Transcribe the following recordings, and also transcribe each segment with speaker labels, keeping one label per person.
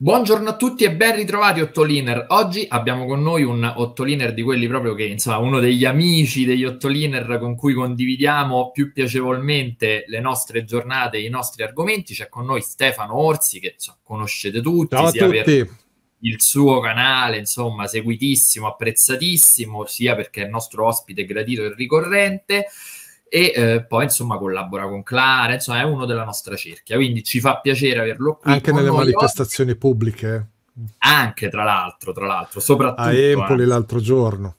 Speaker 1: Buongiorno a tutti e ben ritrovati Ottoliner. Oggi abbiamo con noi un Ottoliner di quelli proprio che, insomma, uno degli amici degli Ottoliner con cui condividiamo più piacevolmente le nostre giornate, i nostri argomenti. C'è con noi Stefano Orsi che insomma, conoscete tutti, Ciao sia tutti. per il suo canale, insomma, seguitissimo, apprezzatissimo, sia perché è il nostro ospite gradito e ricorrente e eh, poi insomma collabora con Clara, insomma è uno della nostra cerchia, quindi ci fa piacere averlo qui. Anche nelle noi. manifestazioni
Speaker 2: pubbliche?
Speaker 1: Anche tra l'altro, tra l'altro, soprattutto... A Empoli eh. l'altro giorno.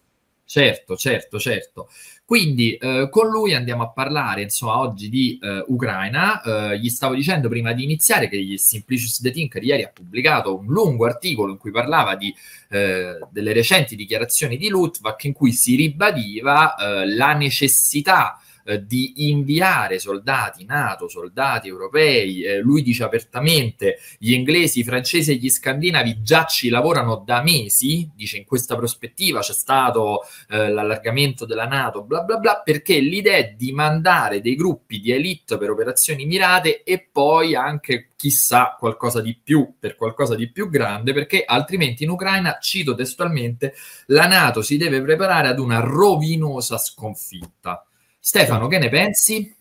Speaker 1: Certo, certo, certo. Quindi eh, con lui andiamo a parlare insomma, oggi di eh, Ucraina. Eh, gli stavo dicendo prima di iniziare che il Simplicious The Tinker ieri ha pubblicato un lungo articolo in cui parlava di, eh, delle recenti dichiarazioni di Lutvak in cui si ribadiva eh, la necessità eh, di inviare soldati NATO, soldati europei, eh, lui dice apertamente gli inglesi, i francesi e gli scandinavi già ci lavorano da mesi, dice in questa prospettiva c'è stato eh, l'allargamento della NATO, bla bla bla, perché l'idea è di mandare dei gruppi di elite per operazioni mirate e poi anche chissà qualcosa di più per qualcosa di più grande, perché altrimenti in Ucraina, cito testualmente, la NATO si deve preparare ad una rovinosa sconfitta. Stefano, che ne pensi?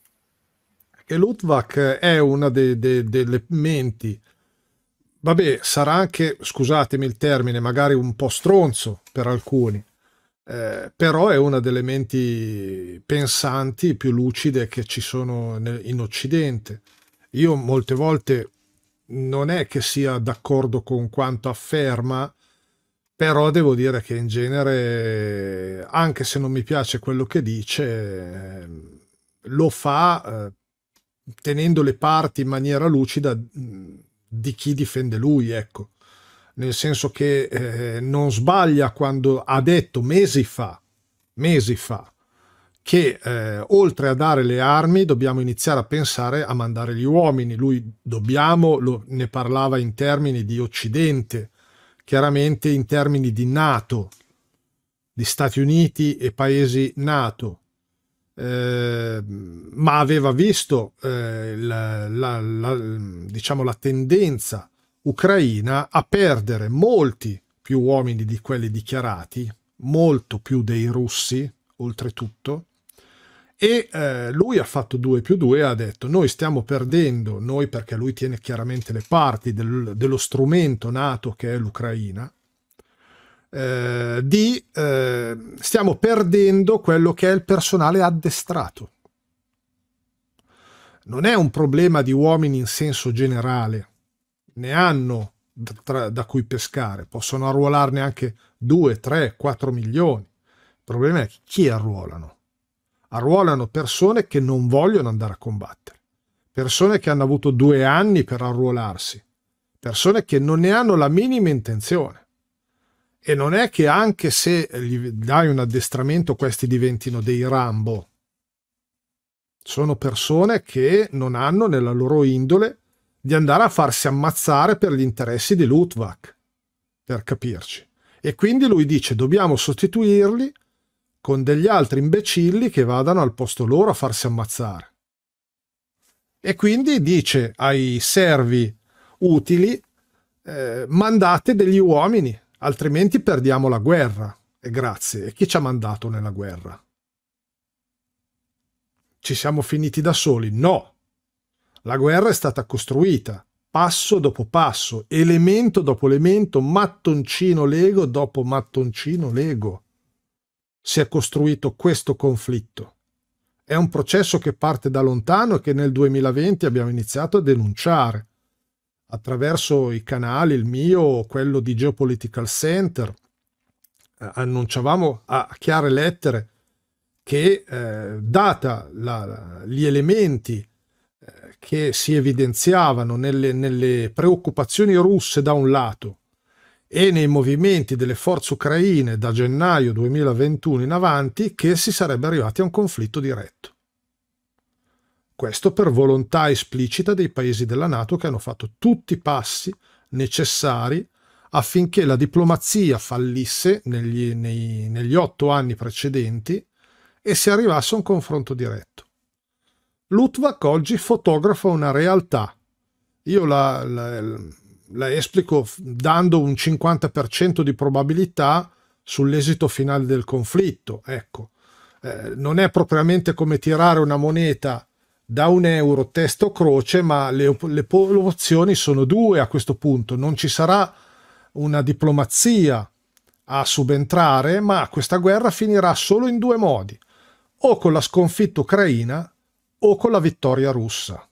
Speaker 2: Che Lutvak è una de, de, delle menti, vabbè, sarà anche, scusatemi il termine, magari un po' stronzo per alcuni, eh, però è una delle menti pensanti più lucide che ci sono in Occidente. Io molte volte non è che sia d'accordo con quanto afferma, però devo dire che in genere, anche se non mi piace quello che dice, ehm, lo fa eh, tenendo le parti in maniera lucida di chi difende lui, ecco. Nel senso che eh, non sbaglia quando ha detto mesi fa, mesi fa, che eh, oltre a dare le armi dobbiamo iniziare a pensare a mandare gli uomini. Lui dobbiamo, lo, ne parlava in termini di Occidente, chiaramente in termini di Nato, di Stati Uniti e paesi Nato, eh, ma aveva visto eh, la, la, la, diciamo, la tendenza ucraina a perdere molti più uomini di quelli dichiarati, molto più dei russi, oltretutto, e eh, lui ha fatto 2 più 2 e ha detto noi stiamo perdendo, noi perché lui tiene chiaramente le parti del, dello strumento nato che è l'Ucraina, eh, di eh, stiamo perdendo quello che è il personale addestrato. Non è un problema di uomini in senso generale, ne hanno da, da cui pescare, possono arruolarne anche 2, 3, 4 milioni. Il problema è chi arruolano arruolano persone che non vogliono andare a combattere, persone che hanno avuto due anni per arruolarsi, persone che non ne hanno la minima intenzione. E non è che anche se gli dai un addestramento questi diventino dei Rambo. Sono persone che non hanno nella loro indole di andare a farsi ammazzare per gli interessi di Lutvak, per capirci. E quindi lui dice dobbiamo sostituirli con degli altri imbecilli che vadano al posto loro a farsi ammazzare. E quindi dice ai servi utili eh, mandate degli uomini, altrimenti perdiamo la guerra. E grazie. E chi ci ha mandato nella guerra? Ci siamo finiti da soli? No. La guerra è stata costruita passo dopo passo, elemento dopo elemento, mattoncino lego dopo mattoncino lego si è costruito questo conflitto. È un processo che parte da lontano e che nel 2020 abbiamo iniziato a denunciare attraverso i canali, il mio, quello di Geopolitical Center, eh, annunciavamo a chiare lettere che eh, data la, gli elementi eh, che si evidenziavano nelle, nelle preoccupazioni russe da un lato e nei movimenti delle forze ucraine da gennaio 2021 in avanti che si sarebbe arrivati a un conflitto diretto. Questo per volontà esplicita dei paesi della Nato che hanno fatto tutti i passi necessari affinché la diplomazia fallisse negli, nei, negli otto anni precedenti e si arrivasse a un confronto diretto. Lutvak oggi fotografa una realtà. Io la, la, la esplico dando un 50% di probabilità sull'esito finale del conflitto. Ecco, eh, non è propriamente come tirare una moneta da un euro testo croce, ma le, le opzioni sono due a questo punto. Non ci sarà una diplomazia a subentrare, ma questa guerra finirà solo in due modi, o con la sconfitta ucraina o con la vittoria russa.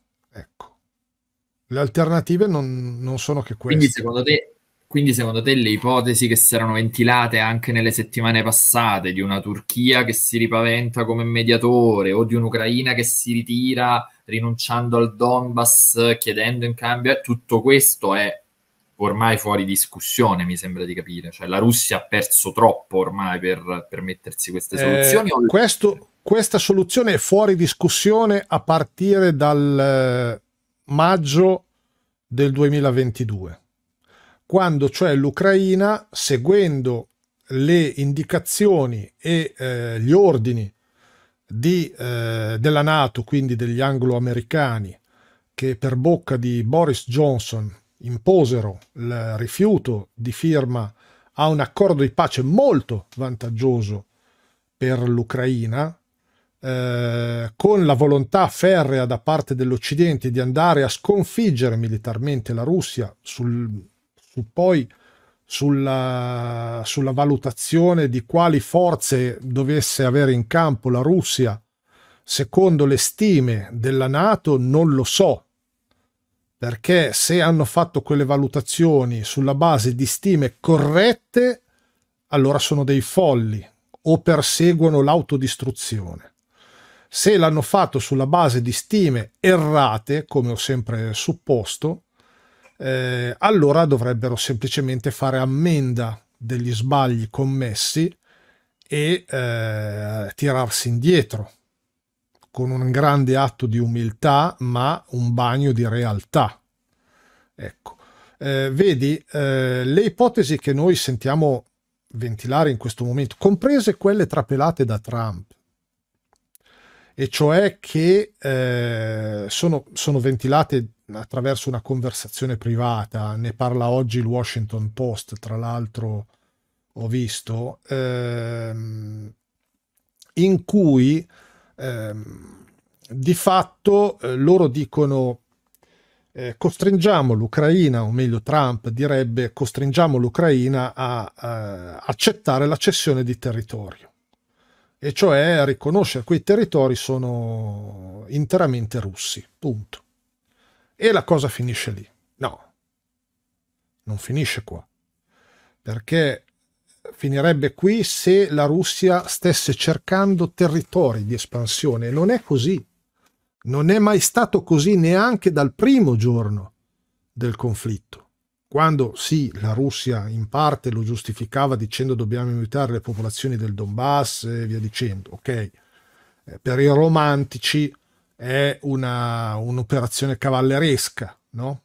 Speaker 2: Le alternative non, non sono che queste. Quindi
Speaker 1: secondo, te, quindi secondo te le ipotesi che si erano ventilate anche nelle settimane passate di una Turchia che si ripaventa come mediatore o di un'Ucraina che si ritira rinunciando al Donbass, chiedendo in cambio, eh, tutto questo è ormai fuori discussione, mi sembra di capire. Cioè, la Russia ha perso troppo ormai per, per mettersi queste eh, soluzioni. Eh,
Speaker 2: questo, questa soluzione è fuori discussione a partire dal, eh, maggio del 2022, quando cioè l'Ucraina, seguendo le indicazioni e eh, gli ordini di, eh, della Nato, quindi degli anglo-americani, che per bocca di Boris Johnson imposero il rifiuto di firma a un accordo di pace molto vantaggioso per l'Ucraina, eh, con la volontà ferrea da parte dell'Occidente di andare a sconfiggere militarmente la Russia, sul, su poi sulla, sulla, valutazione di quali forze dovesse avere in campo la Russia, secondo le stime della Nato, non lo so. Perché se hanno fatto quelle valutazioni sulla base di stime corrette, allora sono dei folli o perseguono l'autodistruzione se l'hanno fatto sulla base di stime errate, come ho sempre supposto, eh, allora dovrebbero semplicemente fare ammenda degli sbagli commessi e eh, tirarsi indietro con un grande atto di umiltà, ma un bagno di realtà. Ecco, eh, vedi, eh, le ipotesi che noi sentiamo ventilare in questo momento, comprese quelle trapelate da Trump, e cioè che eh, sono, sono ventilate attraverso una conversazione privata, ne parla oggi il Washington Post, tra l'altro ho visto, ehm, in cui ehm, di fatto eh, loro dicono eh, costringiamo l'Ucraina, o meglio Trump direbbe costringiamo l'Ucraina a, a eh, accettare la cessione di territorio e cioè riconoscere quei territori sono interamente russi, punto. E la cosa finisce lì. No, non finisce qua, perché finirebbe qui se la Russia stesse cercando territori di espansione. Non è così. Non è mai stato così neanche dal primo giorno del conflitto quando sì, la Russia in parte lo giustificava dicendo dobbiamo aiutare le popolazioni del Donbass e via dicendo, ok, eh, per i romantici è un'operazione cavalleresca, no?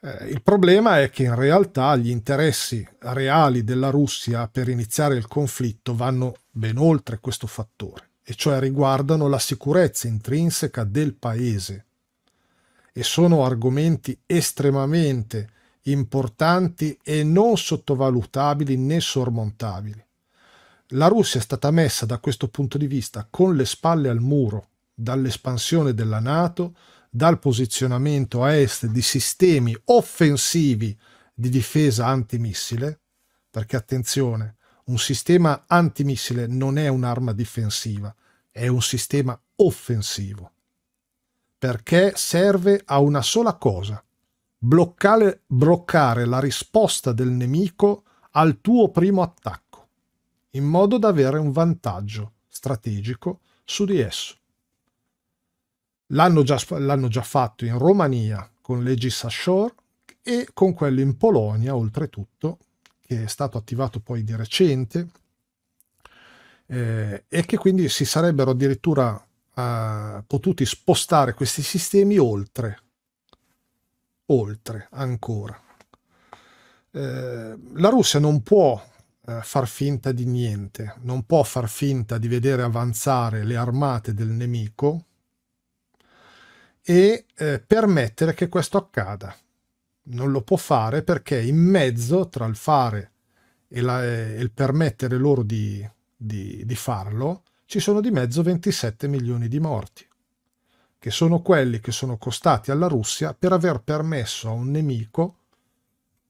Speaker 2: Eh, il problema è che in realtà gli interessi reali della Russia per iniziare il conflitto vanno ben oltre questo fattore, e cioè riguardano la sicurezza intrinseca del paese. E sono argomenti estremamente importanti e non sottovalutabili né sormontabili. La Russia è stata messa da questo punto di vista con le spalle al muro dall'espansione della Nato, dal posizionamento a est di sistemi offensivi di difesa antimissile, perché attenzione, un sistema antimissile non è un'arma difensiva, è un sistema offensivo, perché serve a una sola cosa, bloccare, bloccare la risposta del nemico al tuo primo attacco, in modo da avere un vantaggio strategico su di esso. L'hanno già, l'hanno già fatto in Romania con Legis Ashore e con quello in Polonia, oltretutto, che è stato attivato poi di recente eh, e che quindi si sarebbero addirittura eh, potuti spostare questi sistemi oltre oltre ancora. Eh, la Russia non può eh, far finta di niente, non può far finta di vedere avanzare le armate del nemico e eh, permettere che questo accada. Non lo può fare perché in mezzo tra il fare e, la, eh, e il permettere loro di, di, di farlo ci sono di mezzo 27 milioni di morti che sono quelli che sono costati alla Russia per aver permesso a un nemico,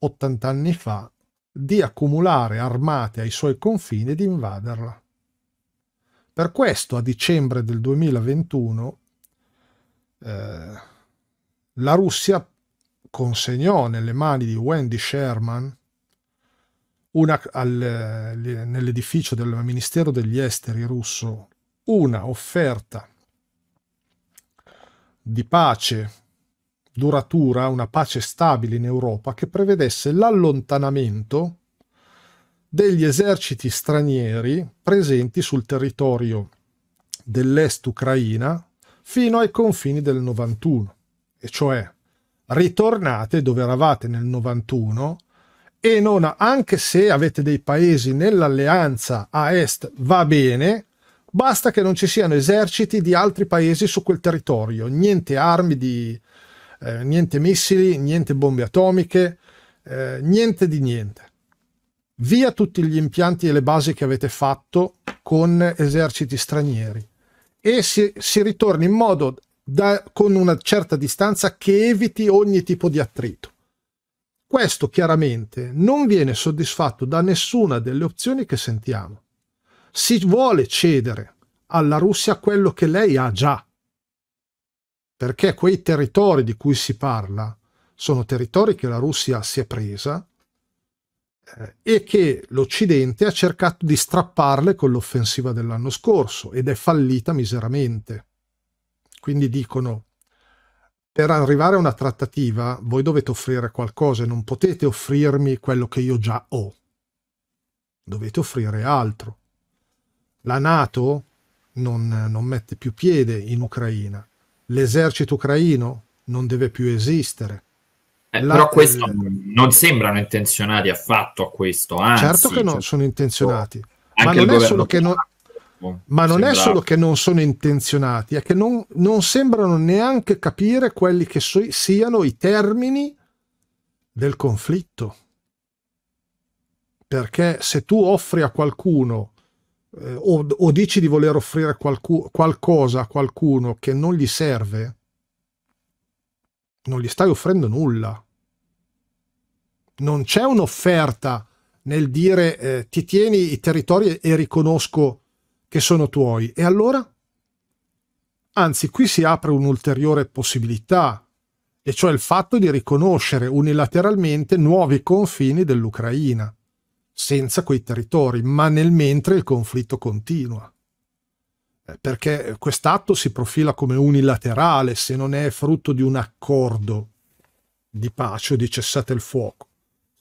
Speaker 2: 80 anni fa, di accumulare armate ai suoi confini e di invaderla. Per questo a dicembre del 2021 eh, la Russia consegnò nelle mani di Wendy Sherman eh, nell'edificio del Ministero degli Esteri russo una offerta di pace duratura, una pace stabile in Europa che prevedesse l'allontanamento degli eserciti stranieri presenti sul territorio dell'est ucraina fino ai confini del 91, e cioè ritornate dove eravate nel 91 e non anche se avete dei paesi nell'alleanza a est va bene, Basta che non ci siano eserciti di altri paesi su quel territorio, niente armi di, eh, niente missili, niente bombe atomiche, eh, niente di niente. Via tutti gli impianti e le basi che avete fatto con eserciti stranieri e si, si ritorni in modo da, con una certa distanza che eviti ogni tipo di attrito. Questo chiaramente non viene soddisfatto da nessuna delle opzioni che sentiamo si vuole cedere alla Russia quello che lei ha già, perché quei territori di cui si parla sono territori che la Russia si è presa eh, e che l'Occidente ha cercato di strapparle con l'offensiva dell'anno scorso ed è fallita miseramente. Quindi dicono, per arrivare a una trattativa voi dovete offrire qualcosa e non potete offrirmi quello che io già ho. Dovete offrire altro. La Nato non, non mette più piede in Ucraina, l'esercito ucraino non deve più esistere.
Speaker 1: Eh, però questo non sembrano intenzionati affatto a questo, anzi, certo che non cioè,
Speaker 2: sono intenzionati,
Speaker 1: ma non, è solo,
Speaker 2: non, ma non è solo che non sono intenzionati, è che non, non sembrano neanche capire quelli che so, siano i termini del conflitto. Perché se tu offri a qualcuno eh, o, o, dici di voler offrire qualcu- qualcosa a qualcuno che non gli serve, non gli stai offrendo nulla. Non c'è un'offerta nel dire eh, ti tieni i territori e riconosco che sono tuoi. E allora? Anzi, qui si apre un'ulteriore possibilità, e cioè il fatto di riconoscere unilateralmente nuovi confini dell'Ucraina senza quei territori, ma nel mentre il conflitto continua. Eh, perché quest'atto si profila come unilaterale se non è frutto di un accordo di pace o di cessate il fuoco.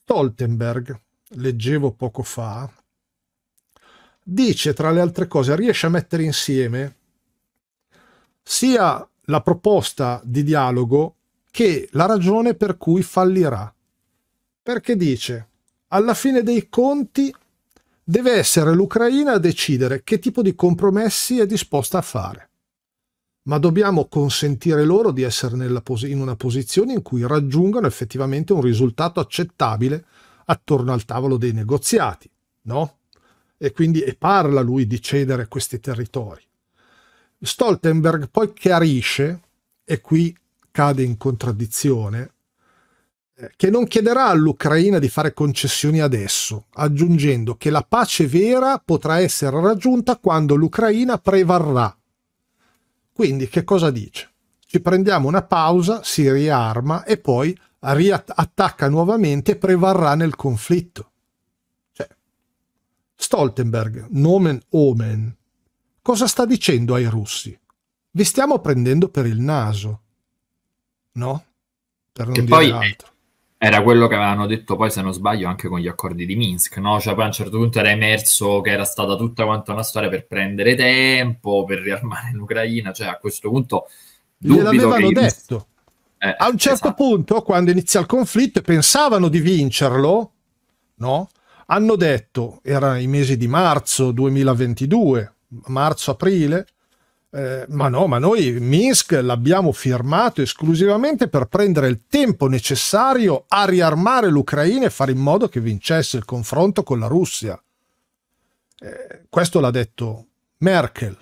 Speaker 2: Stoltenberg, leggevo poco fa, dice tra le altre cose, riesce a mettere insieme sia la proposta di dialogo che la ragione per cui fallirà. Perché dice alla fine dei conti deve essere l'Ucraina a decidere che tipo di compromessi è disposta a fare. Ma dobbiamo consentire loro di essere in una posizione in cui raggiungano effettivamente un risultato accettabile attorno al tavolo dei negoziati, no? E quindi e parla lui di cedere questi territori. Stoltenberg poi chiarisce, e qui cade in contraddizione, eh, che non chiederà all'Ucraina di fare concessioni adesso, aggiungendo che la pace vera potrà essere raggiunta quando l'Ucraina prevarrà. Quindi che cosa dice? Ci prendiamo una pausa, si riarma e poi riattacca nuovamente e prevarrà nel conflitto. Cioè, Stoltenberg, nomen omen, cosa sta dicendo ai russi? Vi stiamo prendendo per il naso, no? Per non e dire poi... altro
Speaker 1: era quello che avevano detto poi, se non sbaglio, anche con gli accordi di Minsk, no? Cioè poi a un certo punto era emerso che era stata tutta quanta una storia per prendere tempo, per riarmare l'Ucraina, cioè a questo punto
Speaker 2: dubito che... detto. Eh, a un certo esatto. punto, quando inizia il conflitto, pensavano di vincerlo, no? Hanno detto, erano i mesi di marzo 2022, marzo-aprile, eh, ma no, ma noi Minsk l'abbiamo firmato esclusivamente per prendere il tempo necessario a riarmare l'Ucraina e fare in modo che vincesse il confronto con la Russia. Eh, questo l'ha detto Merkel,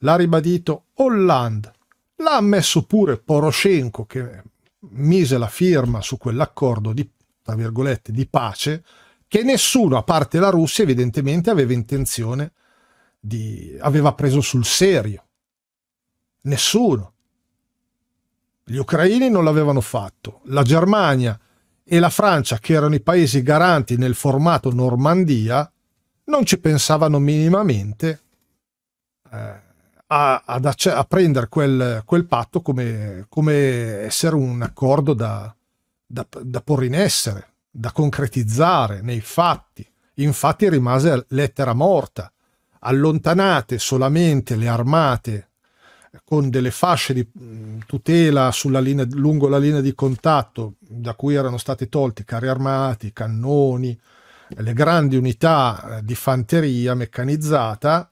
Speaker 2: l'ha ribadito Hollande, l'ha ammesso pure Poroshenko che mise la firma su quell'accordo di, tra virgolette, di pace che nessuno, a parte la Russia, evidentemente aveva intenzione di... aveva preso sul serio. Nessuno. Gli ucraini non l'avevano fatto. La Germania e la Francia, che erano i paesi garanti nel formato Normandia, non ci pensavano minimamente eh, a, a, prendere quel, quel patto come, come, essere un accordo da, da, da porre in essere, da concretizzare nei fatti. Infatti rimase lettera morta. Allontanate solamente le armate con delle fasce di mm, tutela linea, lungo la linea di contatto da cui erano stati tolti carri armati, cannoni, le grandi unità eh, di fanteria meccanizzata,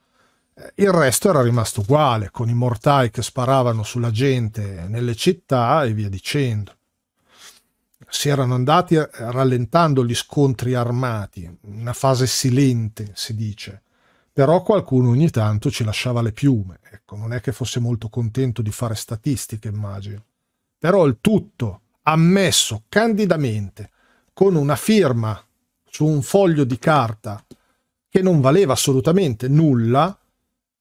Speaker 2: eh, il resto era rimasto uguale, con i mortai che sparavano sulla gente nelle città e via dicendo. Si erano andati eh, rallentando gli scontri armati, una fase silente, si dice però qualcuno ogni tanto ci lasciava le piume. Ecco, non è che fosse molto contento di fare statistiche, immagino. Però il tutto ammesso candidamente con una firma su un foglio di carta che non valeva assolutamente nulla,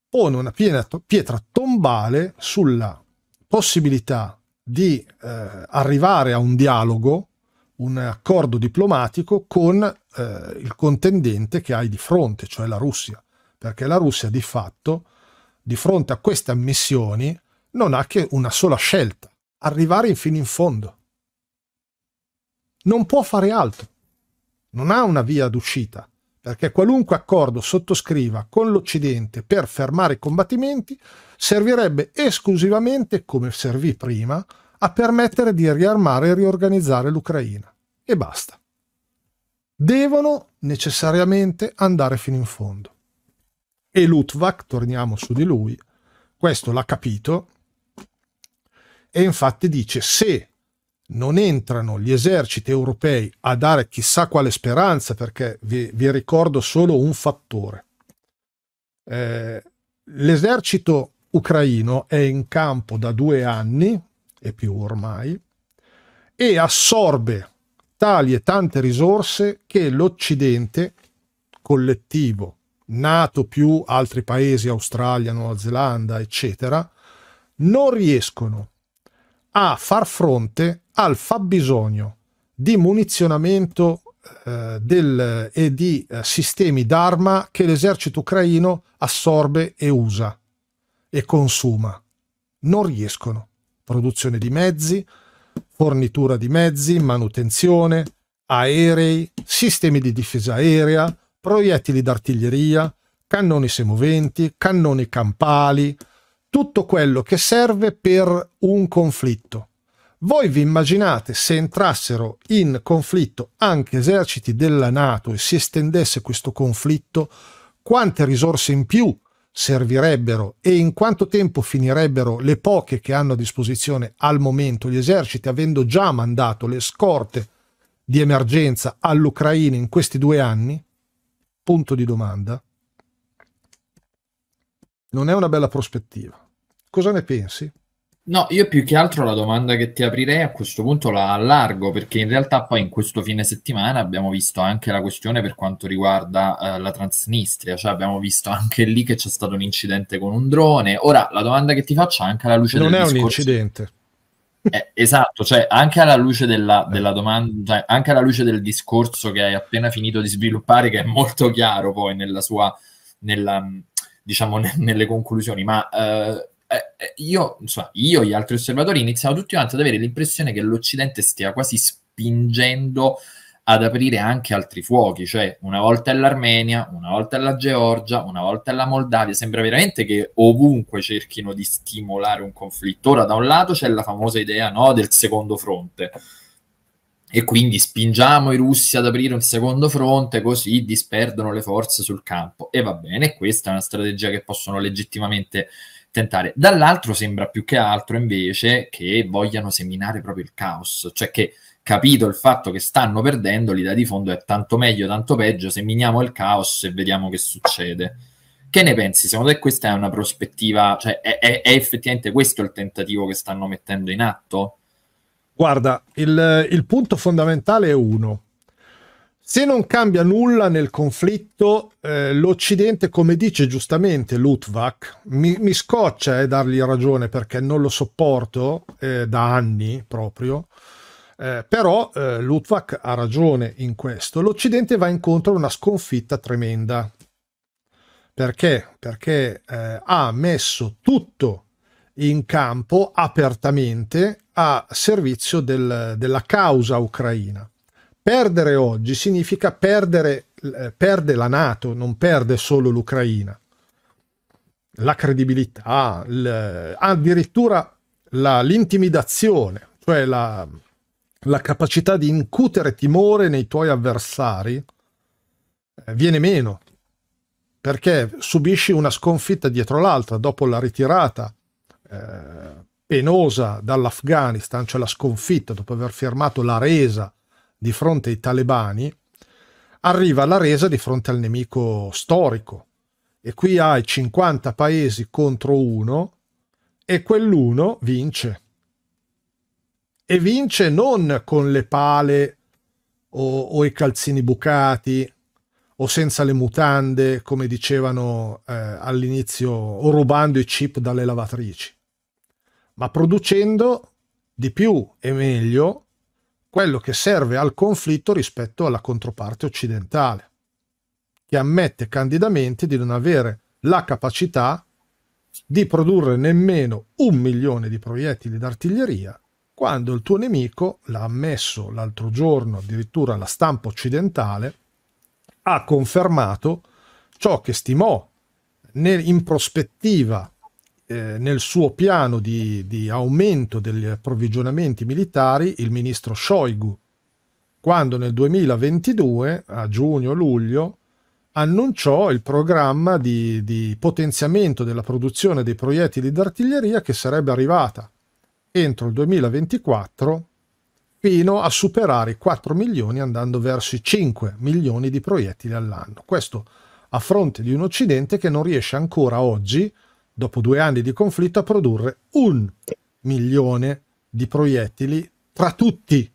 Speaker 2: pone una pietra tombale sulla possibilità di eh, arrivare a un dialogo, un accordo diplomatico con eh, il contendente che hai di fronte, cioè la Russia perché la Russia di fatto, di fronte a queste ammissioni, non ha che una sola scelta, arrivare fino in fondo. Non può fare altro, non ha una via d'uscita, perché qualunque accordo sottoscriva con l'Occidente per fermare i combattimenti servirebbe esclusivamente, come servì prima, a permettere di riarmare e riorganizzare l'Ucraina. E basta. Devono necessariamente andare fino in fondo. E Lutvak, torniamo su di lui, questo l'ha capito e infatti dice se non entrano gli eserciti europei a dare chissà quale speranza, perché vi, vi ricordo solo un fattore. Eh, l'esercito ucraino è in campo da due anni e più ormai e assorbe tali e tante risorse che l'Occidente collettivo NATO più altri paesi, Australia, Nuova Zelanda, eccetera, non riescono a far fronte al fabbisogno di munizionamento eh, del, e di eh, sistemi d'arma che l'esercito ucraino assorbe e usa e consuma. Non riescono. Produzione di mezzi, fornitura di mezzi, manutenzione, aerei, sistemi di difesa aerea, proiettili d'artiglieria, cannoni semoventi, cannoni campali, tutto quello che serve per un conflitto. Voi vi immaginate se entrassero in conflitto anche eserciti della Nato e si estendesse questo conflitto, quante risorse in più servirebbero e in quanto tempo finirebbero le poche che hanno a disposizione al momento gli eserciti, avendo già mandato le scorte di emergenza all'Ucraina in questi due anni? Punto di domanda. Non è una bella prospettiva. Cosa ne pensi?
Speaker 1: No, io più che altro la domanda che ti aprirei a questo punto la allargo perché in realtà poi in questo fine settimana abbiamo visto anche la questione per quanto riguarda eh, la Transnistria, cioè abbiamo visto anche lì che c'è stato un incidente con un drone. Ora la domanda che ti faccio anche alla luce non del discorso Non è un incidente. Eh, esatto, cioè anche alla luce della, della domanda, cioè, anche alla luce del discorso che hai appena finito di sviluppare, che è molto chiaro poi nella sua, nella, diciamo, ne, nelle conclusioni, ma eh, eh io, insomma, io e gli altri osservatori iniziamo tutti quanti ad avere l'impressione che l'Occidente stia quasi spingendo ad aprire anche altri fuochi, cioè una volta è l'Armenia, una volta è la Georgia, una volta è la Moldavia, sembra veramente che ovunque cerchino di stimolare un conflitto. Ora da un lato c'è la famosa idea no, del secondo fronte e quindi spingiamo i russi ad aprire un secondo fronte così disperdono le forze sul campo e va bene, questa è una strategia che possono legittimamente tentare. Dall'altro sembra più che altro invece che vogliano seminare proprio il caos, cioè che capito il fatto che stanno perdendo, l'idea di fondo è tanto meglio, tanto peggio, se miniamo il caos e vediamo che succede. Che ne pensi? Secondo te questa è una prospettiva, cioè è, è, è effettivamente questo il tentativo che stanno mettendo in atto?
Speaker 2: Guarda, il, il punto fondamentale è uno. Se non cambia nulla nel conflitto, eh, l'Occidente, come dice giustamente Lutvak, mi, mi scoccia eh, dargli ragione perché non lo sopporto eh, da anni proprio, eh, però eh, Lutwak ha ragione in questo. L'Occidente va incontro a una sconfitta tremenda. Perché? Perché eh, ha messo tutto in campo apertamente a servizio del, della causa ucraina. Perdere oggi significa perdere, eh, perde la Nato, non perde solo l'Ucraina. La credibilità, addirittura l'intimidazione, cioè la, la capacità di incutere timore nei tuoi avversari eh, viene meno perché subisci una sconfitta dietro l'altra dopo la ritirata eh, penosa dall'Afghanistan, cioè la sconfitta dopo aver firmato la resa di fronte ai talebani, arriva la resa di fronte al nemico storico. E qui hai 50 paesi contro uno e quell'uno vince e vince non con le pale o, o i calzini bucati o senza le mutande, come dicevano eh, all'inizio, o rubando i chip dalle lavatrici, ma producendo di più e meglio quello che serve al conflitto rispetto alla controparte occidentale, che ammette candidamente di non avere la capacità di produrre nemmeno un milione di proiettili d'artiglieria quando il tuo nemico, l'ha ammesso l'altro giorno addirittura la stampa occidentale, ha confermato ciò che stimò nel, in prospettiva eh, nel suo piano di, di, aumento degli approvvigionamenti militari il ministro Shoigu, quando nel 2022, a giugno-luglio, annunciò il programma di, di potenziamento della produzione dei proiettili d'artiglieria che sarebbe arrivata entro il 2024 fino a superare i 4 milioni andando verso i 5 milioni di proiettili all'anno. Questo a fronte di un Occidente che non riesce ancora oggi, dopo due anni di conflitto, a produrre un milione di proiettili tra tutti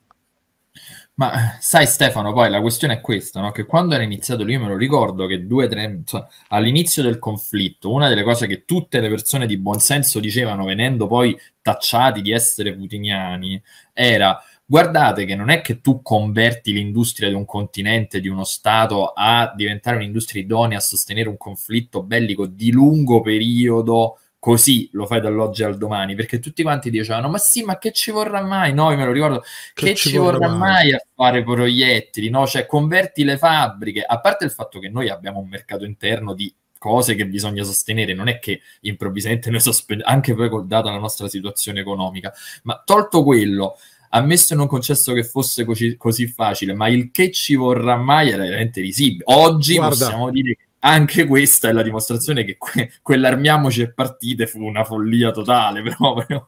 Speaker 2: ma
Speaker 1: sai Stefano, poi la questione è questa, no? che quando era iniziato lì, io me lo ricordo che due, tre, cioè, all'inizio del conflitto, una delle cose che tutte le persone di buonsenso dicevano, venendo poi tacciati di essere putiniani, era guardate che non è che tu converti l'industria di un continente, di uno Stato, a diventare un'industria idonea a sostenere un conflitto bellico di lungo periodo così lo fai dall'oggi al domani, perché tutti quanti dicevano, ma sì, ma che ci vorrà mai? No, io me lo ricordo, che, che ci, vorrà, vorrà mai a fare proiettili, no? Cioè, converti le fabbriche, a parte il fatto che noi abbiamo un mercato interno di cose che bisogna sostenere, non è che improvvisamente noi sospendiamo, anche poi col data la nostra situazione economica, ma tolto quello, ammesso in un concesso che fosse così, così facile, ma il che ci vorrà mai era veramente risibile. Oggi Guarda, possiamo dire che anche questa è la dimostrazione che que- quell'armiamoci e partite fu una follia totale proprio.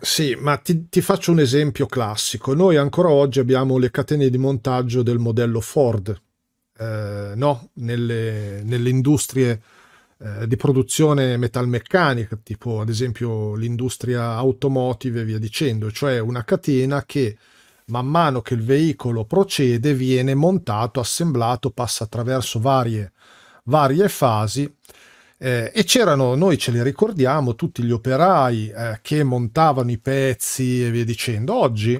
Speaker 2: Sì, ma ti, ti, faccio un esempio classico. Noi ancora oggi abbiamo le catene di montaggio del modello Ford, eh, no? nelle, nelle industrie eh, di produzione metalmeccanica, tipo ad esempio l'industria automotive e via dicendo, cioè una catena che man mano che il veicolo procede viene montato, assemblato, passa attraverso varie varie fasi eh, e c'erano, noi ce li ricordiamo, tutti gli operai eh, che montavano i pezzi e via dicendo. Oggi,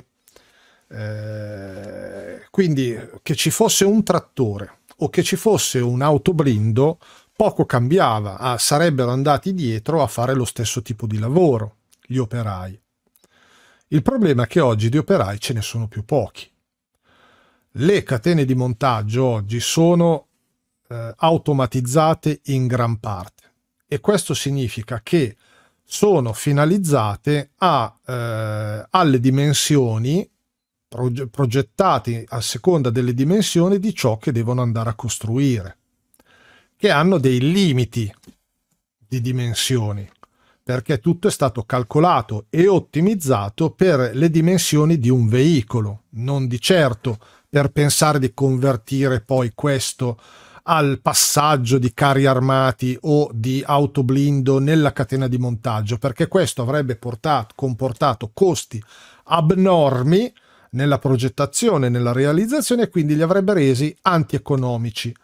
Speaker 2: eh, quindi, che ci fosse un trattore o che ci fosse un autoblindo, poco cambiava, ah, sarebbero andati dietro a fare lo stesso tipo di lavoro gli operai. Il problema è che oggi di operai ce ne sono più pochi. Le catene di montaggio oggi sono eh, automatizzate in gran parte e questo significa che sono finalizzate a, eh, alle dimensioni progettate a seconda delle dimensioni di ciò che devono andare a costruire, che hanno dei limiti di dimensioni, perché tutto è stato calcolato e ottimizzato per le dimensioni di un veicolo, non di certo per pensare di convertire poi questo al passaggio di carri armati o di autoblindo nella catena di montaggio, perché questo avrebbe portato, comportato costi abnormi nella progettazione, nella realizzazione e quindi li avrebbe resi antieconomici.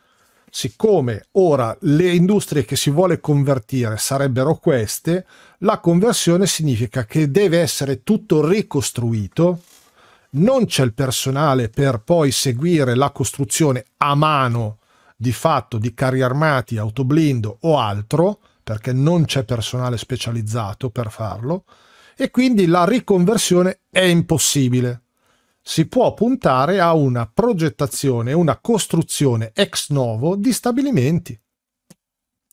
Speaker 2: Siccome ora le industrie che si vuole convertire sarebbero queste, la conversione significa che deve essere tutto ricostruito, non c'è il personale per poi seguire la costruzione a mano di fatto di carri armati, autoblindo o altro, perché non c'è personale specializzato per farlo, e quindi la riconversione è impossibile. Si può puntare a una progettazione, una costruzione ex novo di stabilimenti.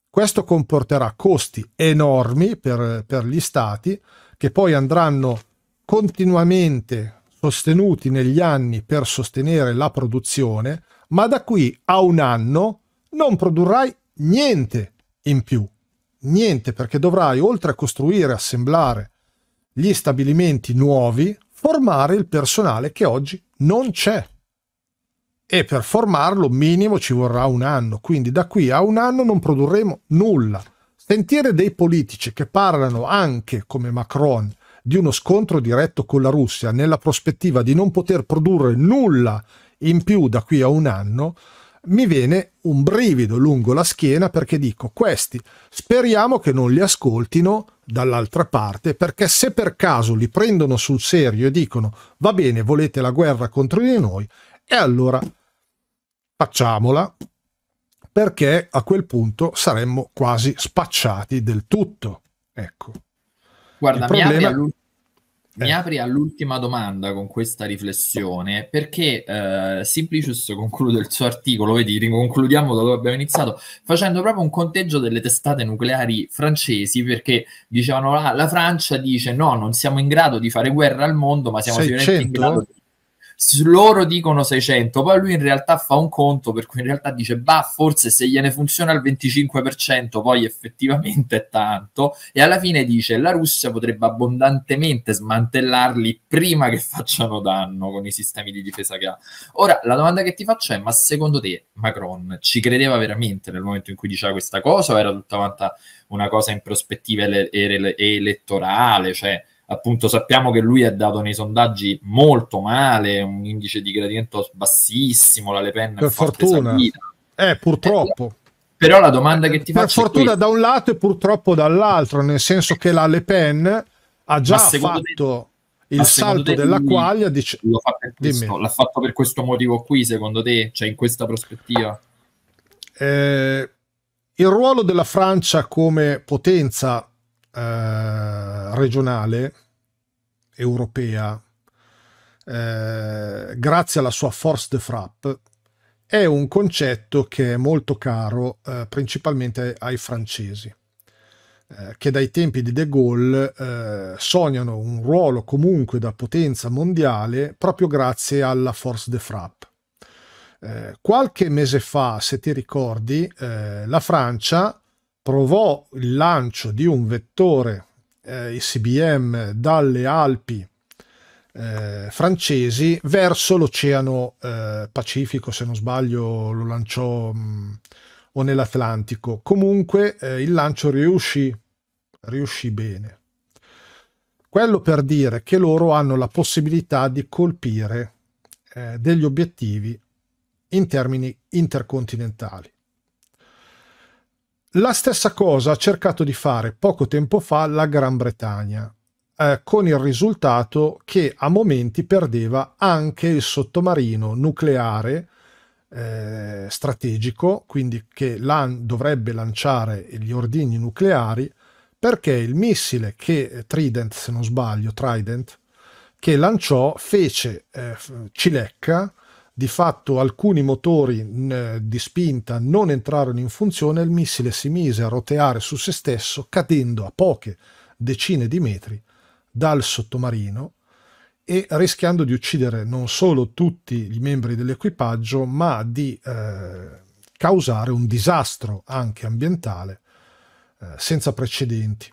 Speaker 2: Questo comporterà costi enormi per, per gli stati che poi andranno continuamente sostenuti negli anni per sostenere la produzione ma da qui a un anno non produrrai niente in più. Niente perché dovrai, oltre a costruire e assemblare gli stabilimenti nuovi, formare il personale che oggi non c'è. E per formarlo minimo ci vorrà un anno, quindi da qui a un anno non produrremo nulla. Sentire dei politici che parlano anche come Macron di uno scontro diretto con la Russia nella prospettiva di non poter produrre nulla in più da qui a un anno mi viene un brivido lungo la schiena perché dico questi speriamo che non li ascoltino dall'altra parte perché se per caso li prendono sul serio e dicono va bene volete la guerra contro di noi e allora facciamola perché a quel punto saremmo quasi spacciati del tutto ecco Guarda, il problema...
Speaker 1: Mi eh. apri all'ultima domanda con questa riflessione, perché eh, Simplicius conclude il suo articolo, vedi, riconcludiamo da dove abbiamo iniziato, facendo proprio un conteggio delle testate nucleari francesi, perché dicevano la, la Francia dice no, non siamo in grado di fare guerra al mondo, ma siamo in grado di loro dicono 600, poi lui in realtà fa un conto per cui in realtà dice, bah, forse se gliene funziona il 25%, poi effettivamente è tanto, e alla fine dice, la Russia potrebbe abbondantemente smantellarli prima che facciano danno con i sistemi di difesa che ha. Ora, la domanda che ti faccio è, ma secondo te Macron ci credeva veramente nel momento in cui diceva questa cosa o era tutta quanta una cosa in prospettiva ele- ele- elettorale? Cioè, appunto sappiamo che lui è dato nei sondaggi molto male, un indice di gradimento bassissimo, la Le Pen per fortuna. Salita.
Speaker 2: Eh, purtroppo.
Speaker 1: Però la domanda che ti per faccio... Per fortuna da
Speaker 2: un lato e purtroppo dall'altro, nel senso che la Le Pen ha già fatto te, il salto della quaglia.
Speaker 1: Dice... Fa questo, l'ha fatto per questo motivo qui, secondo te? Cioè in questa prospettiva?
Speaker 2: Eh, il ruolo della Francia come potenza eh, regionale europea, eh, grazie alla sua force de frappe, è un concetto che è molto caro eh, principalmente ai francesi, eh, che dai tempi di De Gaulle eh, sognano un ruolo comunque da potenza mondiale proprio grazie alla force de frappe. qualche mese fa, se ti ricordi, la Francia provò il lancio di un vettore eh, ICBM dalle Alpi eh, francesi verso l'Oceano eh, Pacifico, se non sbaglio lo lanciò mh, mm, o nell'Atlantico. Comunque eh, il lancio riuscì, riuscì bene. Quello per dire che loro hanno la possibilità di colpire eh, degli obiettivi in termini intercontinentali. La stessa cosa ha cercato di fare poco tempo fa la Gran Bretagna, eh, con il risultato che a momenti perdeva anche il sottomarino nucleare eh, strategico, quindi che l'AN dovrebbe lanciare gli ordigni nucleari, perché il missile che Trident, se non sbaglio, Trident, che lanciò fece eh, cilecca di fatto alcuni motori eh, di spinta non entrarono in funzione il missile si mise a roteare su se stesso cadendo a poche decine di metri dal sottomarino e rischiando di uccidere non solo tutti i membri dell'equipaggio ma di eh, causare un disastro anche ambientale eh, senza precedenti.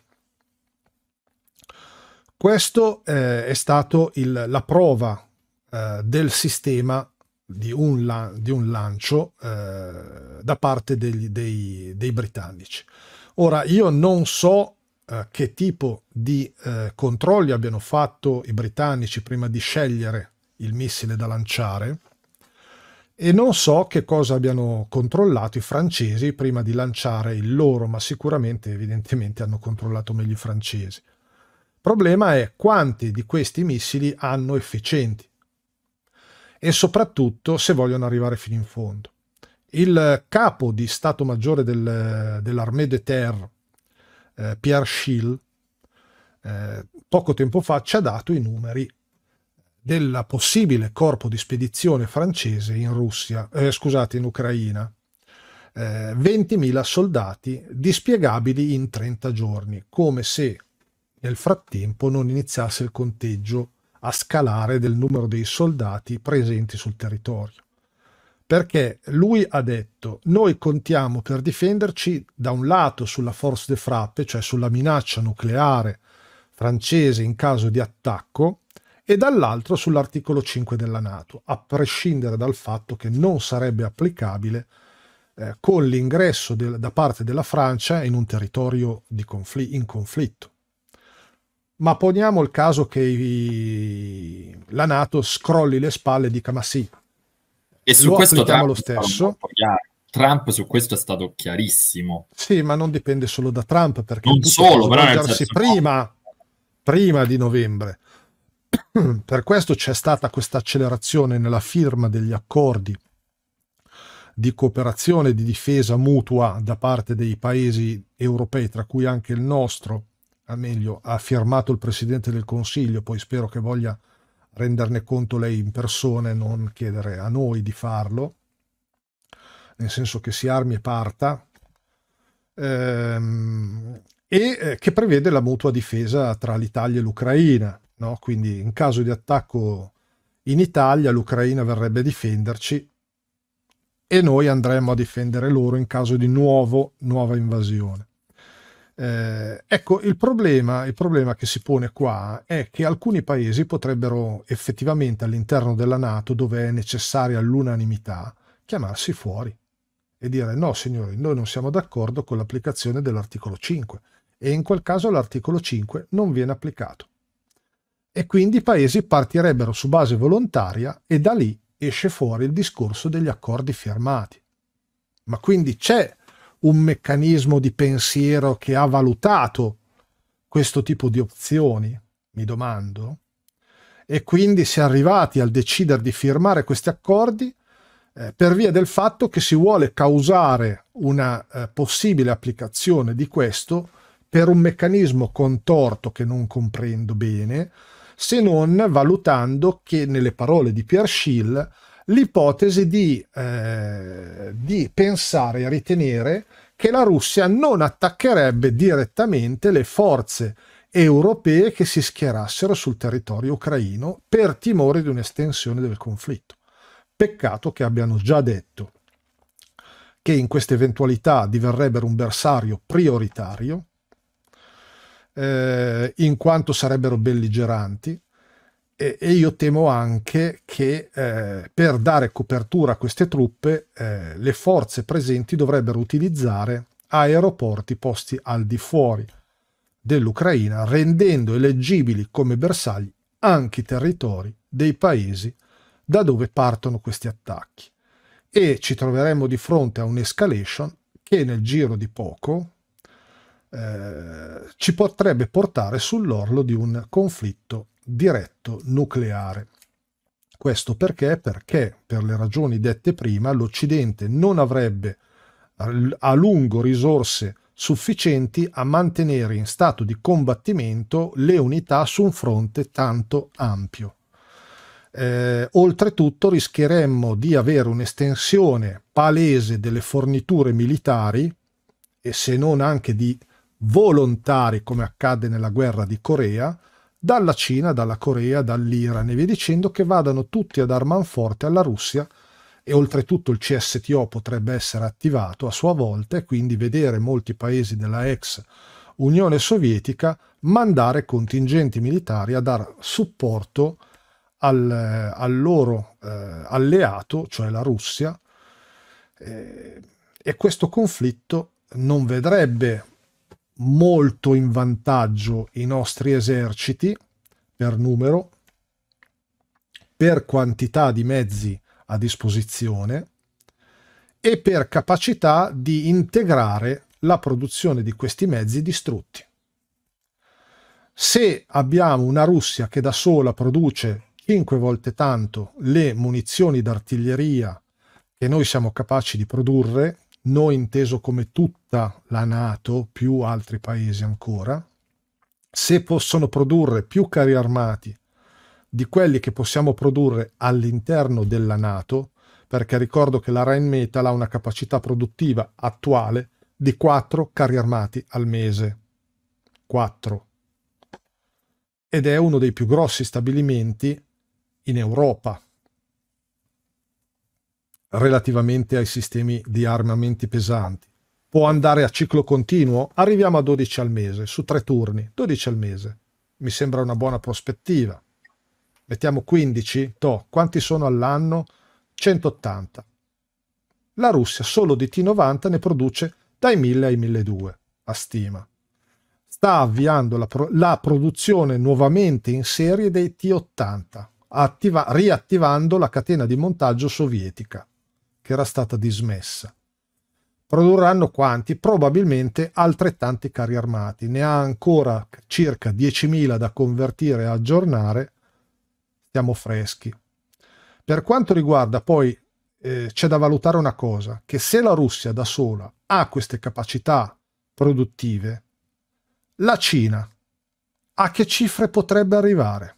Speaker 2: Questo eh, è stato il, la prova eh, del sistema di un, di un lancio eh, da parte degli, dei, dei, britannici. Ora, io non so eh, che tipo di eh, controlli abbiano fatto i britannici prima di scegliere il missile da lanciare e non so che cosa abbiano controllato i francesi prima di lanciare il loro, ma sicuramente evidentemente hanno controllato meglio i francesi. Il problema è quanti di questi missili hanno efficienti e soprattutto se vogliono arrivare fino in fondo. Il capo di Stato Maggiore del, dell'Armée de Terre, eh, Pierre Schill, eh, poco tempo fa ci ha dato i numeri del possibile corpo di spedizione francese in Russia, eh, scusate, in Ucraina. 20.000 eh, soldati dispiegabili in 30 giorni, come se nel frattempo non iniziasse il conteggio a scalare del numero dei soldati presenti sul territorio. Perché lui ha detto, noi contiamo per difenderci da un lato sulla force de frappe, cioè sulla minaccia nucleare francese in caso di attacco, e dall'altro sull'articolo 5 della Nato, a prescindere dal fatto che non sarebbe applicabile eh, con l'ingresso da parte della Francia in un territorio confl in conflitto ma poniamo il caso che i... la Nato scrolli le spalle e dica ma sì.
Speaker 1: E su questo Trump lo stesso. Trump su questo è stato chiarissimo.
Speaker 2: Sì, ma non dipende solo da Trump perché non solo, però nel prima, prima di novembre. per questo c'è stata questa accelerazione nella firma degli accordi di cooperazione e di difesa mutua da parte dei paesi europei, tra cui anche il nostro, a meglio, ha firmato il Presidente del Consiglio, poi spero che voglia renderne conto lei in persona e non chiedere a noi di farlo, nel senso che si armi e parta, ehm, e eh, che prevede la mutua difesa tra l'Italia e l'Ucraina, no? quindi in caso di attacco in Italia l'Ucraina verrebbe a difenderci e noi andremo a difendere loro in caso di nuovo, nuova invasione. Eh, ecco, il problema, il problema che si pone qua è che alcuni paesi potrebbero effettivamente all'interno della Nato, dove è necessaria l'unanimità, chiamarsi fuori e dire no signori, noi non siamo d'accordo con l'applicazione dell'articolo 5 e in quel caso l'articolo 5 non viene applicato. E quindi i paesi partirebbero su base volontaria e da lì esce fuori il discorso degli accordi firmati. Ma quindi c'è un meccanismo di pensiero che ha valutato questo tipo di opzioni, mi domando, e quindi si è arrivati al decidere di firmare questi accordi eh, per via del fatto che si vuole causare una eh, possibile applicazione di questo per un meccanismo contorto che non comprendo bene, se non valutando che nelle parole di Pierre Schill l'ipotesi di, eh, di pensare e ritenere che la Russia non attaccherebbe direttamente le forze europee che si schierassero sul territorio ucraino per timore di un'estensione del conflitto. Peccato che abbiano già detto che in questa eventualità diverrebbero un bersaglio prioritario, eh, in quanto sarebbero belligeranti, e, e io temo anche che eh, per dare copertura a queste truppe eh, le forze presenti dovrebbero utilizzare aeroporti posti al di fuori dell'Ucraina, rendendo eleggibili come bersagli anche i territori dei paesi da dove partono questi attacchi. E ci troveremmo di fronte a un'escalation che nel giro di poco eh, ci potrebbe portare sull'orlo di un conflitto diretto nucleare. Questo perché? Perché, per le ragioni dette prima, l'Occidente non avrebbe eh, a lungo risorse sufficienti a mantenere in stato di combattimento le unità su un fronte tanto ampio. Eh, oltretutto rischieremmo di avere un'estensione palese delle forniture militari e se non anche di volontari come accade nella guerra di Corea, dalla Cina, dalla Corea, dall'Iran e via dicendo, che vadano tutti a dar forte alla Russia e oltretutto il CSTO potrebbe essere attivato a sua volta e quindi vedere molti paesi della ex Unione Sovietica mandare contingenti militari a dar supporto al, al loro eh, alleato, cioè la Russia, eh, e questo conflitto non vedrebbe molto in vantaggio i nostri eserciti per numero, per quantità di mezzi a disposizione e per capacità di integrare la produzione di questi mezzi distrutti. Se abbiamo una Russia che da sola produce 5 volte tanto le munizioni d'artiglieria che noi siamo capaci di produrre noi inteso come tutta la Nato più altri paesi ancora, se possono produrre più carri armati di quelli che possiamo produrre all'interno della Nato, perché ricordo che la Rheinmetall ha una capacità produttiva attuale di 4 carri armati al mese. 4. Ed è uno dei più grossi stabilimenti in Europa relativamente ai sistemi di armamenti pesanti. Può andare a ciclo continuo, arriviamo a 12 al mese, su tre turni, 12 al mese. Mi sembra una buona prospettiva. Mettiamo 15, to, quanti sono all'anno? 180. La Russia solo di T90 ne produce dai 1000 ai 1200, a stima. Sta avviando la, pro la produzione nuovamente in serie dei T80, riattivando la catena di montaggio sovietica che era stata dismessa. Produrranno quanti? Probabilmente altrettanti carri armati. Ne ha ancora circa 10.000 da convertire e aggiornare. Siamo freschi. Per quanto riguarda poi eh, c'è da valutare una cosa, che se la Russia da sola ha queste capacità produttive, la Cina a che cifre potrebbe arrivare?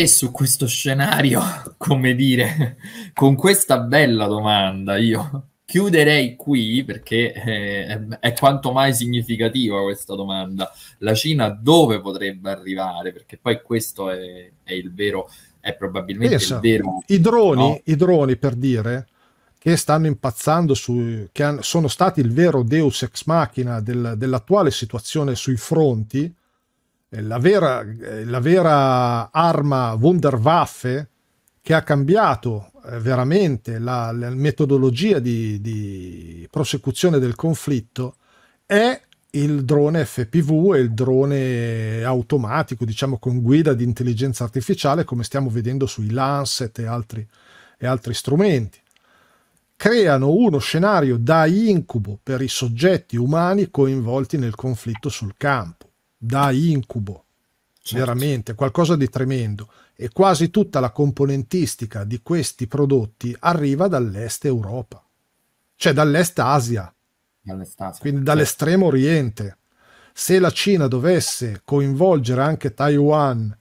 Speaker 1: E su questo scenario, come dire, con questa bella domanda io chiuderei qui perché eh, è quanto mai significativa questa domanda. La Cina dove potrebbe arrivare? Perché poi questo è, è il vero, è probabilmente Pensa, il vero... I droni, no?
Speaker 2: i droni per dire, che stanno impazzando, su, che sono stati il vero deus ex machina del, dell'attuale situazione sui fronti, eh, la vera, eh, la vera arma Wunderwaffe che ha cambiato eh, veramente la, la metodologia di, di, prosecuzione del conflitto è il drone FPV e il drone automatico, diciamo con guida di intelligenza artificiale, come stiamo vedendo sui Lancet e altri, e altri strumenti. Creano uno scenario da incubo per i soggetti umani coinvolti nel conflitto sul campo da incubo, certo. veramente qualcosa di tremendo. E quasi tutta la componentistica di questi prodotti arriva dall'est Europa, cioè dall'est Asia, dall Asia quindi dall'estremo certo. oriente. Se la Cina dovesse coinvolgere anche Taiwan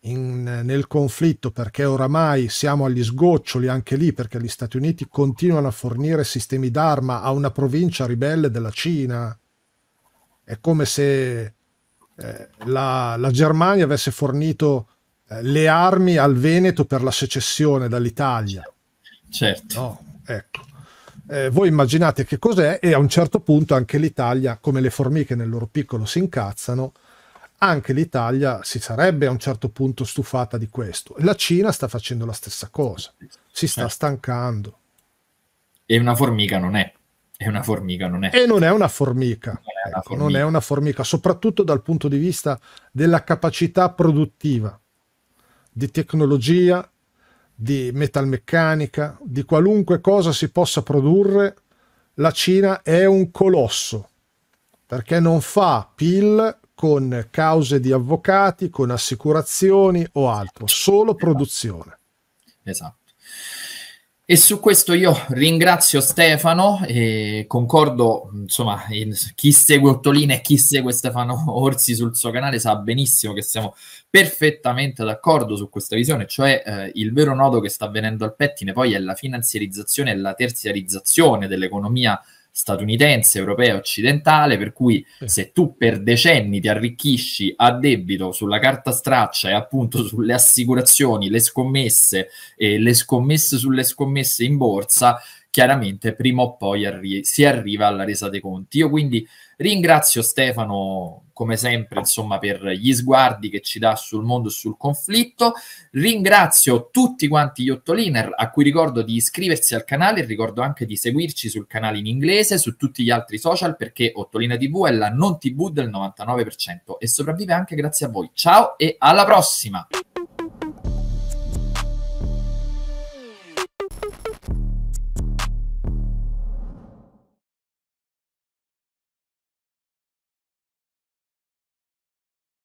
Speaker 2: in, nel conflitto perché oramai siamo agli sgoccioli anche lì perché gli Stati Uniti continuano a fornire sistemi d'arma a una provincia ribelle della Cina. È come se eh, la, la, Germania avesse fornito eh, le armi al Veneto per la secessione dall'Italia.
Speaker 1: Certo. No?
Speaker 2: Ecco. Eh, voi immaginate che cos'è e a un certo punto anche l'Italia, come le formiche nel loro piccolo si incazzano, anche l'Italia si sarebbe a un certo punto stufata di questo. La Cina sta facendo la stessa cosa, si sta eh. stancando.
Speaker 1: E una formica non è è una
Speaker 2: formica, non è. E non è una formica. Non è una, ecco, formica. Non è una formica, soprattutto dal punto di vista della capacità produttiva, di tecnologia, di metalmeccanica, di qualunque cosa si possa produrre, la Cina è un colosso, perché non fa PIL con cause di avvocati, con assicurazioni o altro, solo esatto. produzione.
Speaker 1: Esatto. E su questo io ringrazio Stefano e concordo, insomma, chi segue Ottolina e chi segue Stefano Orsi sul suo canale sa benissimo che siamo perfettamente d'accordo su questa visione, cioè eh, il vero nodo che sta avvenendo al pettine poi è la finanziarizzazione e la terziarizzazione dell'economia statunitense, europea, occidentale, per cui se tu per decenni ti arricchisci a debito sulla carta straccia e appunto sulle assicurazioni, le scommesse e le scommesse sulle scommesse in borsa, chiaramente prima o poi arri si arriva alla resa dei conti. Io quindi Ringrazio Stefano, come sempre, insomma, per gli sguardi che ci dà sul mondo e sul conflitto. Ringrazio tutti quanti gli Ottoliner, a cui ricordo di iscriversi al canale e ricordo anche di seguirci sul canale in inglese, su tutti gli altri social, perché Ottolina TV è la non TV del 99% e sopravvive anche grazie a voi. Ciao e alla prossima!